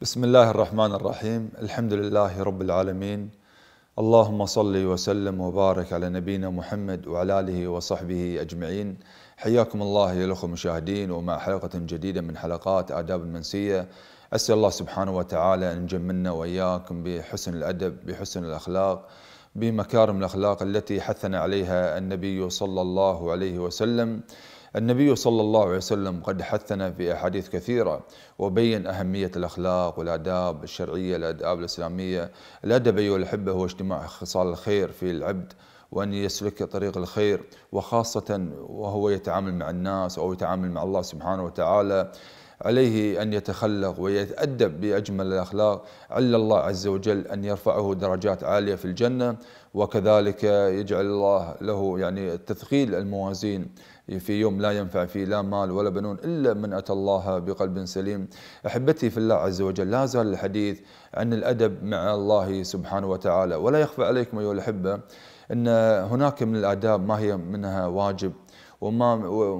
بسم الله الرحمن الرحيم الحمد لله رب العالمين اللهم صل وسلم وبارك على نبينا محمد وعلى اله وصحبه اجمعين حياكم الله يا الاخوه المشاهدين ومع حلقه جديده من حلقات آداب المنسيه اسال الله سبحانه وتعالى ان يجملنا واياكم بحسن الادب بحسن الاخلاق بمكارم الاخلاق التي حثنا عليها النبي صلى الله عليه وسلم النبي صلى الله عليه وسلم قد حثنا في أحاديث كثيرة وبين أهمية الأخلاق والآداب الشرعية الآداب الإسلامية الأدب أيها الأحبة هو اجتماع خصال الخير في العبد وأن يسلك طريق الخير وخاصة وهو يتعامل مع الناس أو يتعامل مع الله سبحانه وتعالى عليه أن يتخلق ويتأدب بأجمل الأخلاق عل الله عز وجل أن يرفعه درجات عالية في الجنة وكذلك يجعل الله له يعني تثقيل الموازين في يوم لا ينفع فيه لا مال ولا بنون إلا من أتى الله بقلب سليم أحبتي في الله عز وجل لا زال الحديث عن الأدب مع الله سبحانه وتعالى ولا يخفى عليكم أيها الأحبة أن هناك من الآداب ما هي منها واجب وما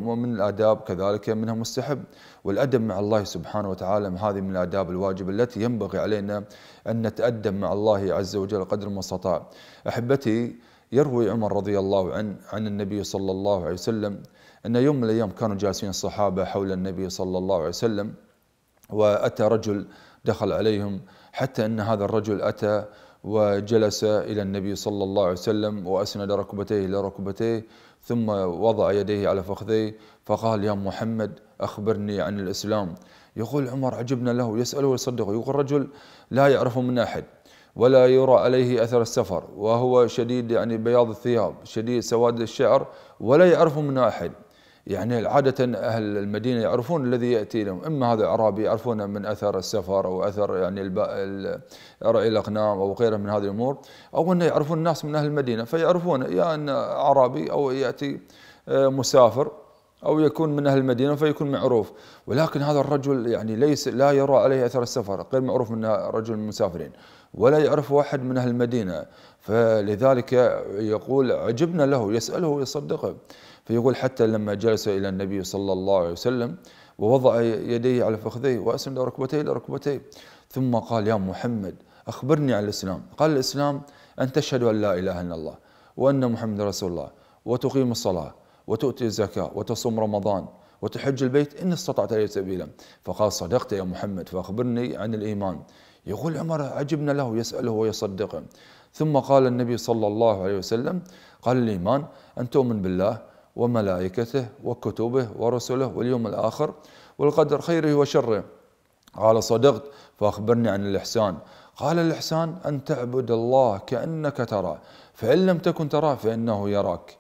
ومن الآداب كذلك منها مستحب والأدب مع الله سبحانه وتعالى هذه من الآداب الواجبة التي ينبغي علينا أن نتأدب مع الله عز وجل قدر المستطاع. أحبتي يروي عمر رضي الله عنه عن النبي صلى الله عليه وسلم أن يوم من الأيام كانوا جالسين الصحابة حول النبي صلى الله عليه وسلم وأتى رجل دخل عليهم حتى أن هذا الرجل أتى وجلس إلى النبي صلى الله عليه وسلم وأسند ركبتيه إلى ركبتيه ثم وضع يديه على فخذيه فقال يا محمد أخبرني عن الإسلام يقول عمر عجبنا له يسأله ويصدقه يقول رجل لا يعرف من أحد ولا يرى عليه أثر السفر وهو شديد يعني بياض الثياب شديد سواد الشعر ولا يعرف من أحد يعني عادة أهل المدينة يعرفون الذي يأتي لهم إما هذا عربي يعرفونه من أثر السفر أو أثر يعني رعي الأقنام أو غيره من هذه الأمور أو أنه يعرفون الناس من أهل المدينة فيعرفون يا أن أعرابي أو يأتي آه، مسافر أو يكون من أهل المدينة فيكون معروف ولكن هذا الرجل يعني ليس لا يرى عليه أثر السفر غير معروف من رجل من المسافرين ولا يعرف واحد من أهل المدينة فلذلك يقول عجبنا له يسأله ويصدقه فيقول حتى لما جلس إلى النبي صلى الله عليه وسلم ووضع يديه على فخذيه وأسند ركبتيه إلى ركبتيه ثم قال يا محمد أخبرني عن الإسلام قال الإسلام أن تشهد أن لا إله إلا الله وأن محمد رسول الله وتقيم الصلاة وتؤتي الزكاة وتصوم رمضان وتحج البيت إن استطعت إليه سبيلا فقال صدقت يا محمد فأخبرني عن الإيمان يقول عمر عجبنا له يسأله ويصدقه ثم قال النبي صلى الله عليه وسلم قال الإيمان أن تؤمن بالله وملائكته وكتبه ورسله واليوم الآخر والقدر خيره وشره قال صدقت فأخبرني عن الإحسان قال الإحسان أن تعبد الله كأنك تراه فإن لم تكن تراه فإنه يراك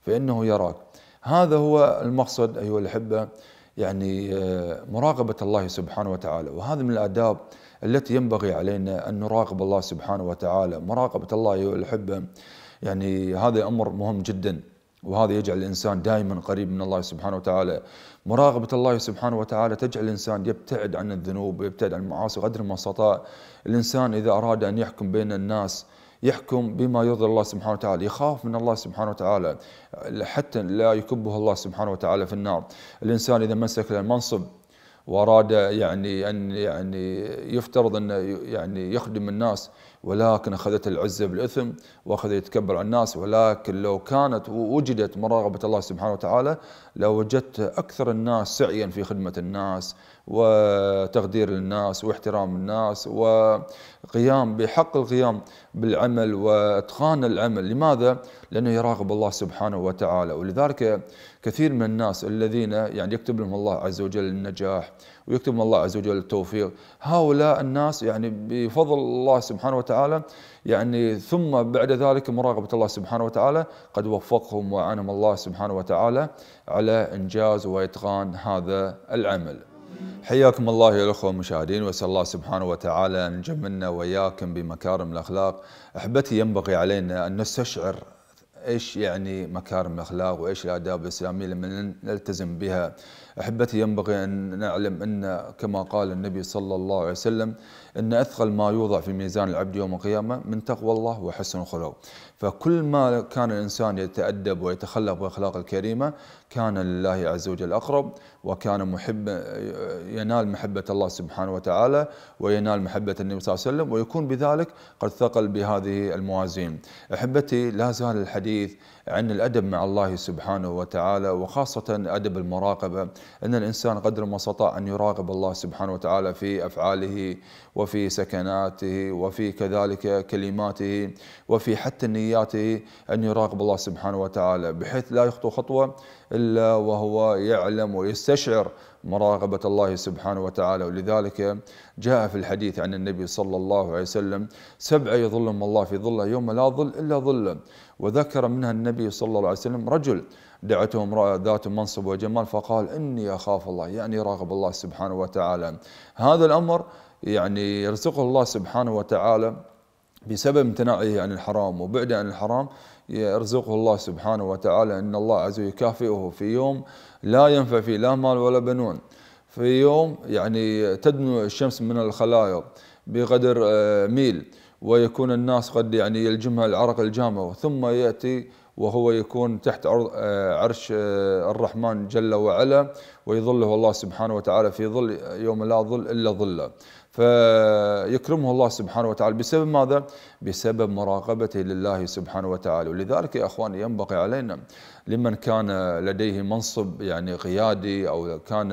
فإنه يراك هذا هو المقصد أيها الأحبة يعني آه، مراقبة الله سبحانه وتعالى وهذا من الآداب التي ينبغي علينا أن نراقب الله سبحانه وتعالى مراقبة الله أيها الأحبة يعني هذا أمر مهم جداً وهذا يجعل الإنسان دائما قريب من الله سبحانه وتعالى مراقبة الله سبحانه وتعالى تجعل الإنسان يبتعد عن الذنوب ويبتعد عن المعاصي قدر ما استطاع الإنسان إذا أراد أن يحكم بين الناس يحكم بما يرضي الله سبحانه وتعالى يخاف من الله سبحانه وتعالى حتى لا يكبه الله سبحانه وتعالى في النار الإنسان إذا مسك المنصب واراد يعني ان يعني يفترض انه يعني يخدم الناس ولكن أخذت العزة بالإثم وأخذ يتكبر على الناس ولكن لو كانت وجدت مراقبة الله سبحانه وتعالى لوجدت لو أكثر الناس سعيا في خدمة الناس وتقدير الناس واحترام الناس وقيام بحق القيام بالعمل واتقان العمل لماذا؟ لأنه يراقب الله سبحانه وتعالى ولذلك كثير من الناس الذين يعني يكتب لهم الله عز وجل النجاح ويكتب لهم الله عز وجل التوفيق هؤلاء الناس يعني بفضل الله سبحانه وتعالى وتعالى يعني ثم بعد ذلك مراقبة الله سبحانه وتعالى قد وفقهم وأعانهم الله سبحانه وتعالى على إنجاز وإتقان هذا العمل حياكم الله يا الأخوة المشاهدين وسأل الله سبحانه وتعالى أن يجملنا وياكم بمكارم الأخلاق أحبتي ينبغي علينا أن نستشعر ايش يعني مكارم الاخلاق وايش الاداب الاسلاميه لما نلتزم بها احبتي ينبغي ان نعلم ان كما قال النبي صلى الله عليه وسلم ان اثقل ما يوضع في ميزان العبد يوم القيامه من تقوى الله وحسن الخلق فكل ما كان الانسان يتادب ويتخلق بالاخلاق الكريمه كان لله عز وجل أقرب وكان محب ينال محبة الله سبحانه وتعالى وينال محبة النبي صلى الله عليه وسلم ويكون بذلك قد ثقل بهذه الموازين أحبتي لا زال الحديث عن الأدب مع الله سبحانه وتعالى وخاصة أدب المراقبة أن الإنسان قدر ما استطاع أن يراقب الله سبحانه وتعالى في أفعاله وفي سكناته وفي كذلك كلماته وفي حتى نياته أن يراقب الله سبحانه وتعالى بحيث لا يخطو خطوة إلا وهو يعلم ويستشعر مراقبة الله سبحانه وتعالى ولذلك جاء في الحديث عن النبي صلى الله عليه وسلم سبعة يظلهم الله في ظله يوم لا ظل إلا ظله وذكر منها النبي صلى الله عليه وسلم رجل دعته امرأة ذات منصب وجمال فقال إني أخاف الله يعني راغب الله سبحانه وتعالى هذا الأمر يعني يرزقه الله سبحانه وتعالى بسبب امتناعه عن الحرام وبعده عن الحرام يرزقه الله سبحانه وتعالى ان الله عز وجل يكافئه في يوم لا ينفع فيه لا مال ولا بنون في يوم يعني تدنو الشمس من الخلايق بقدر آه، ميل ويكون الناس قد يعني يلجمها العرق الجامع ثم ياتي وهو يكون تحت آه، عرش آه، الرحمن جل وعلا ويظله الله سبحانه وتعالى في ظل يوم لا ظل إلا ظله فيكرمه الله سبحانه وتعالى بسبب ماذا؟ بسبب مراقبته لله سبحانه وتعالى ولذلك يا أخواني ينبغي علينا لمن كان لديه منصب يعني قيادي أو كان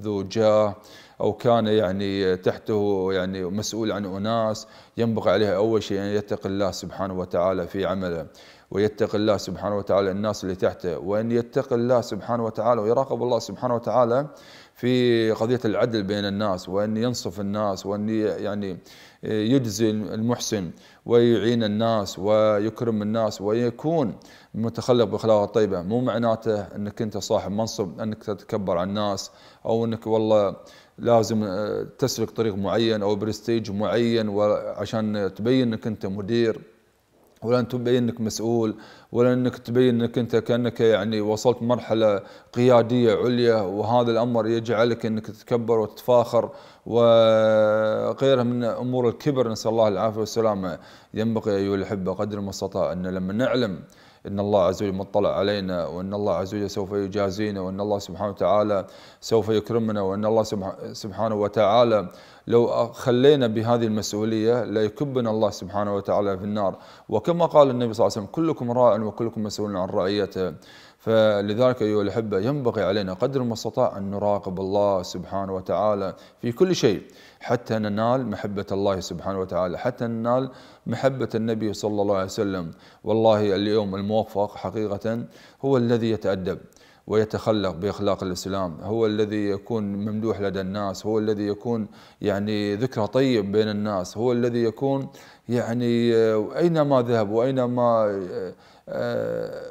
ذو جاه أو كان يعني تحته يعني مسؤول عن أناس ينبغي عليه أول شيء أن يتقي الله سبحانه وتعالى في عمله ويتقي الله سبحانه وتعالى الناس اللي تحته وأن يتقي الله سبحانه وتعالى ويراقب الله سبحانه وتعالى في قضية العدل بين الناس وأن ينصف الناس وأن يعني يجزي المحسن ويعين الناس ويكرم الناس ويكون متخلق بخلاقه طيبة مو معناته أنك أنت صاحب منصب أنك تتكبر على الناس أو أنك والله لازم آه، تسلك طريق معين أو برستيج معين وعشان تبين أنك أنت مدير ولا أن تبين انك مسؤول ولا انك تبين انك انت كانك يعني وصلت مرحله قياديه عليا وهذا الامر يجعلك انك تتكبر وتتفاخر وغيرها من امور الكبر نسال الله العافيه والسلامه ينبغي ايها الاحبه قدر المستطاع ان لما نعلم إن الله عز وجل مطلع علينا وإن الله عز وجل سوف يجازينا وإن الله سبحانه وتعالى سوف يكرمنا وإن الله سبحانه وتعالى لو خلينا بهذه المسؤولية ليكبنا الله سبحانه وتعالى في النار وكما قال النبي صلى الله عليه وسلم كلكم راع وكلكم مسؤول عن رعيته فلذلك أيها الأحبة ينبغي علينا قدر المستطاع أن نراقب الله سبحانه وتعالى في كل شيء حتى ننال محبة الله سبحانه وتعالى حتى ننال محبة النبي صلى الله عليه وسلم والله اليوم الموفق حقيقة هو الذي يتأدب ويتخلق باخلاق الاسلام، هو الذي يكون ممدوح لدى الناس، هو الذي يكون يعني ذكرى طيب بين الناس، هو الذي يكون يعني اينما ذهب واينما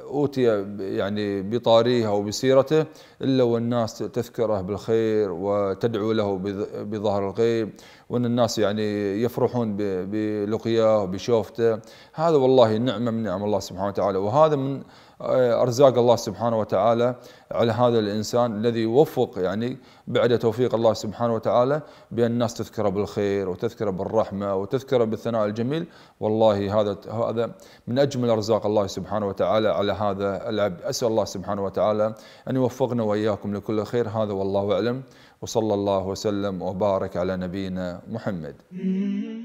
أوتي يعني بطاريه أو بسيرته إلا والناس تذكره بالخير وتدعو له بظهر الغيب وان الناس يعني يفرحون بلقياه وبشوفته هذا والله نعمه من نعم الله سبحانه وتعالى وهذا من آه، ارزاق الله سبحانه وتعالى على هذا الانسان الذي وفق يعني بعد توفيق الله سبحانه وتعالى بان الناس تذكره بالخير وتذكره بالرحمه وتذكره بالثناء الجميل والله هذا هذا من اجمل ارزاق الله سبحانه وتعالى على هذا العبد اسال الله سبحانه وتعالى ان يوفقنا واياكم لكل خير هذا والله اعلم وصلى الله وسلم وبارك على نبينا محمد